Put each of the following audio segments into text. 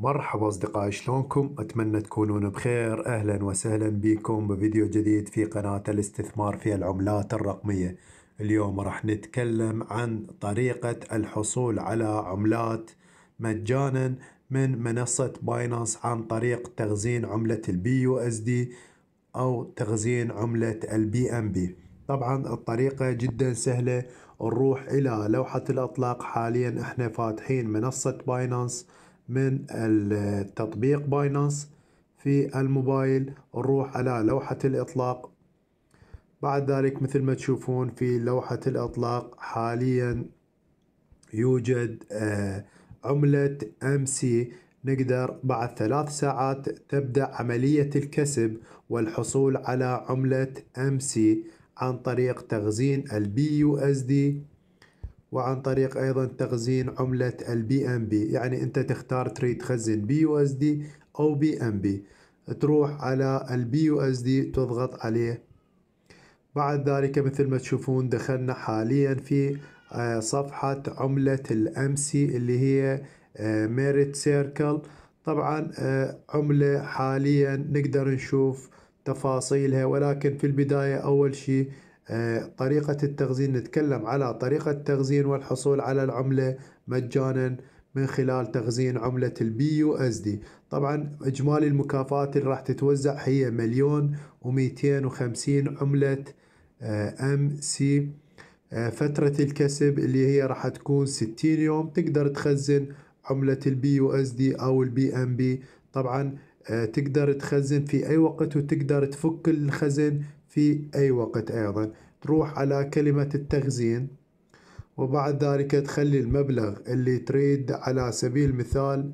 مرحبا أصدقائي شلونكم؟ أتمنى تكونون بخير أهلا وسهلا بكم بفيديو جديد في قناة الاستثمار في العملات الرقمية اليوم راح نتكلم عن طريقة الحصول على عملات مجانا من منصة باينانس عن طريق تخزين عملة البي يو اس دي أو تخزين عملة البي ام بي طبعا الطريقة جدا سهلة نروح إلى لوحة الأطلاق حاليا احنا فاتحين منصة باينانس من التطبيق باينانس في الموبايل نروح على لوحة الإطلاق بعد ذلك مثل ما تشوفون في لوحة الإطلاق حاليا يوجد آه، عملة سي نقدر بعد ثلاث ساعات تبدأ عملية الكسب والحصول على عملة سي عن طريق تخزين البي يو اس دي وعن طريق ايضا تخزين عملة البي ام بي يعني انت تختار تريد تخزن بي يو اس دي او بي ام بي تروح على البي يو اس دي تضغط عليه بعد ذلك مثل ما تشوفون دخلنا حاليا في آه، صفحة عملة الام سي اللي هي ميريت آه، سيركل طبعا آه، عملة حاليا نقدر نشوف تفاصيلها ولكن في البداية أول شيء طريقة التخزين نتكلم على طريقة التخزين والحصول على العملة مجانا من خلال تخزين عملة البي يو اس دي طبعا اجمالي المكافآت اللي راح تتوزع هي مليون و250 عملة آه، ام سي آه، فترة الكسب اللي هي راح تكون 60 يوم تقدر تخزن عملة البي يو اس دي او البي ام بي طبعا آه، تقدر تخزن في اي وقت وتقدر تفك الخزن في أي وقت أيضا تروح على كلمة التخزين وبعد ذلك تخلي المبلغ اللي تريد على سبيل المثال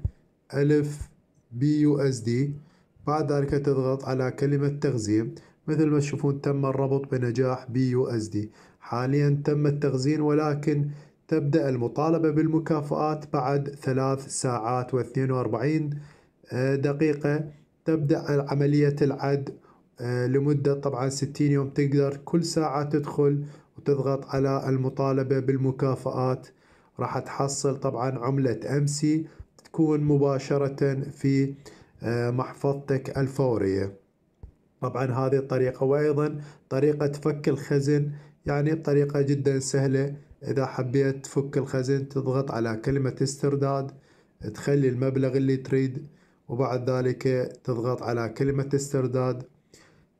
ألف بي يو اس دي بعد ذلك تضغط على كلمة تخزين مثل ما تشوفون تم الربط بنجاح بي يو اس دي حاليا تم التخزين ولكن تبدأ المطالبة بالمكافآت بعد ثلاث ساعات و واربعين دقيقة تبدأ عملية العد آه، لمدة طبعا 60 يوم تقدر كل ساعة تدخل وتضغط على المطالبة بالمكافآت راح تحصل طبعا عملة أمسي تكون مباشرة في آه، محفظتك الفورية طبعا هذه الطريقة وأيضا طريقة فك الخزن يعني طريقة جدا سهلة إذا حبيت تفك الخزن تضغط على كلمة استرداد تخلي المبلغ اللي تريد وبعد ذلك تضغط على كلمة استرداد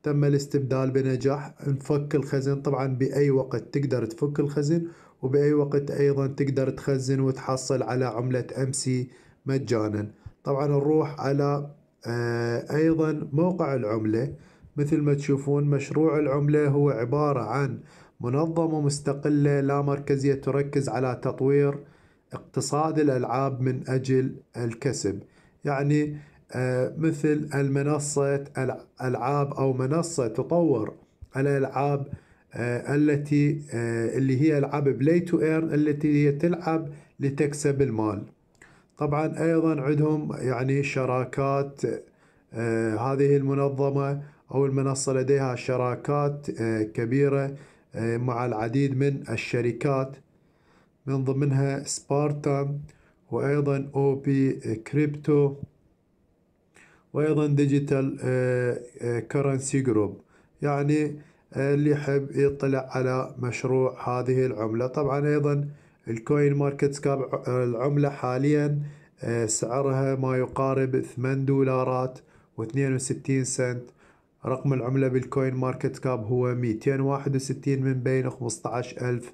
تم الاستبدال بنجاح نفك الخزن طبعا بأي وقت تقدر تفك الخزن وبأي وقت أيضا تقدر تخزن وتحصل على عملة أمسي مجانا طبعا نروح على آه، أيضا موقع العملة مثل ما تشوفون مشروع العملة هو عبارة عن منظمة مستقلة لا مركزية تركز على تطوير اقتصاد الألعاب من أجل الكسب يعني آه، مثل المنصة ألعاب أو منصة تطور الألعاب آه، التي آه، اللي هي ألعاب بلاي تو ايرن التي هي تلعب لتكسب المال طبعا أيضا عندهم يعني شراكات هذه المنظمة أو المنصة لديها شراكات كبيرة مع العديد من الشركات من ضمنها سبارتا وأيضا أو بي كريبتو وايضا ديجيتال كرنسي جروب يعني آه، اللي يحب يطلع على مشروع هذه العمله طبعا ايضا الكوين ماركت كاب آه، العمله حاليا آه، سعرها ما يقارب 8 دولارات و62 سنت رقم العملة بالكوين ماركت كاب هو 261 من بين 15000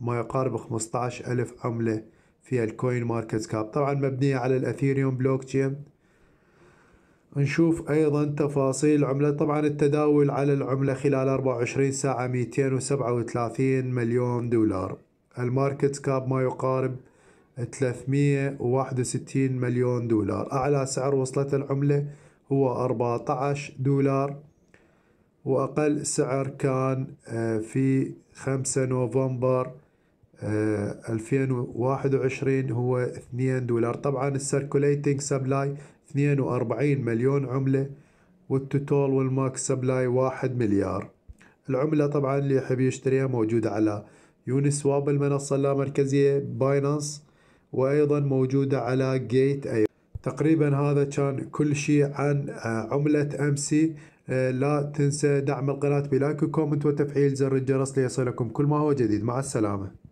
ما يقارب 15000 عملة في الكوين ماركت كاب طبعا مبنية على الاثيريوم بلوك تشين نشوف ايضا تفاصيل عملة طبعا التداول على العملة خلال 24 ساعة 237 مليون دولار الماركت كاب ما يقارب 361 مليون دولار أعلى سعر وصلت العملة هو 14 دولار وأقل سعر كان آه، في 5 نوفمبر 2021 آه، هو 2 دولار طبعا السيركوليتنج سبلاي 42 مليون عملة والتوتول والماك سبلاي 1 مليار العملة طبعا اللي يحب يشتريها موجودة على يونسواب المنصة اللامركزية باينانس وأيضا موجودة على جيت أي تقريبا هذا كان كل شيء عن آه، عملة أمسي آه، لا تنسى دعم القناة بلايك وكومنت وتفعيل زر الجرس ليصلكم كل ما هو جديد مع السلامة